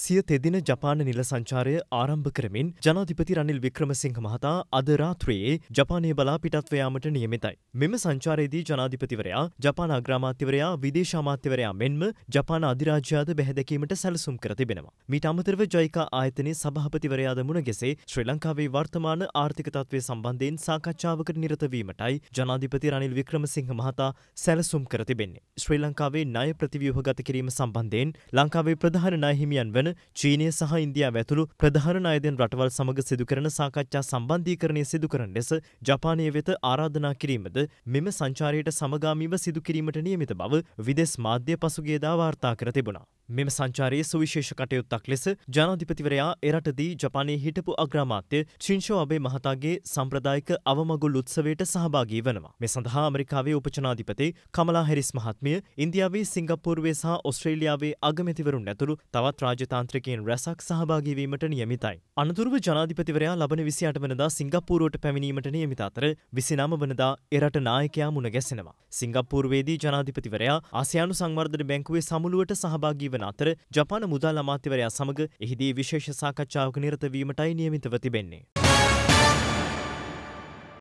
සිය තෙදින ජපාන නිල සංචාරය ආරම්භ කරමින් ජනාධිපති රනිල් වික්‍රමසිංහ මහතා අද රාත්‍රියේ ජපානය බලා පිටත්වයාමට නියමිතයි. මෙම සංචාරයේදී ජනාධිපතිවරයා ජපාන අග්‍රාමාත්‍යවරයා විදේශාමාත්‍යවරයා මෙන්ම ජපාන අධිරාජ්‍යාද බැහැදැකීමට සැලසුම් කර තිබෙනවා. මීට අමතරව ජයිකා ආයතනයේ සභාපතිවරයාද මුණ ගැසේ ශ්‍රී ලංකාවේ වර්තමාන ආර්ථික තත්ත්වය සම්බන්ධයෙන් සාකච්ඡාවකට නිරත වීමටයි ජනාධිපති රනිල් වික්‍රමසිංහ මහතා සැලසුම් කර තිබෙන්නේ. ශ්‍රී ලංකාවේ ණය ප්‍රතිව්‍යුහගත කිරීම සම්බන්ධයෙන් ලංකාවේ ප්‍රධාන ණයහිමියන් වන යාන චීනය සහ ඉන්දයා ඇතුළු ප්‍රධාන අයදෙන් රටවල් සමඟ සිදුකරන සාකච්ඡා සම්බන්ධීකරණය සිදුකරන ලෙස ජපානය වෙත ආරාධනා කිරීමද මෙම සංචාරයට සමගාමීව සිදුකිරීමට නියමිත බව විදෙස් මාධ්‍ය පසුගේදා වාර්තා කර තිබුණා. මෙම සංචාරයේ සුවිශේෂ කටයුත්තක් ලෙස ජනාධිපතිවරයා එරටදී ජපානයේ හිටපු අග්‍රාමාත්‍ය චින්ෂෝ අබේ මහතාගේ සම්ප්‍රදායික අවමගුල් උත්සවයට සහභාගී වනවා. මේ සඳහා ඇමරිකාවේ උපචනාධිපති කමලා හැරිස් මහත්මිය, ඉන්දියාවේ සිංගප්පූරුවේ සහ ඔස්ට්‍රේලියාවේ අගමැතිවරුන් ඇතුළු තවත් රාජතාන්ත්‍රිකයන් රැසක් සහභාගී වීමට නියමිතයි. අනතුරුව ජනාධිපතිවරයා ලබන 28 වෙනිදා සිංගප්පූරුවට පැමිණීමට නියමිත අතර 29 වෙනිදා එරට நாயකයා මුණ ගැසෙනවා. සිංගප්පූරුවේදී ජනාධිපතිවරයා ආසියානු සංවර්ධන බැංකුවේ සමුළුවට සහභාගී වන අතර ජපාන මුදල් අමාත්‍යවරයා සමග එහිදී විශේෂ සාකච්ඡාවක නිරත වීමටයි නියමිතව තිබෙන්නේ.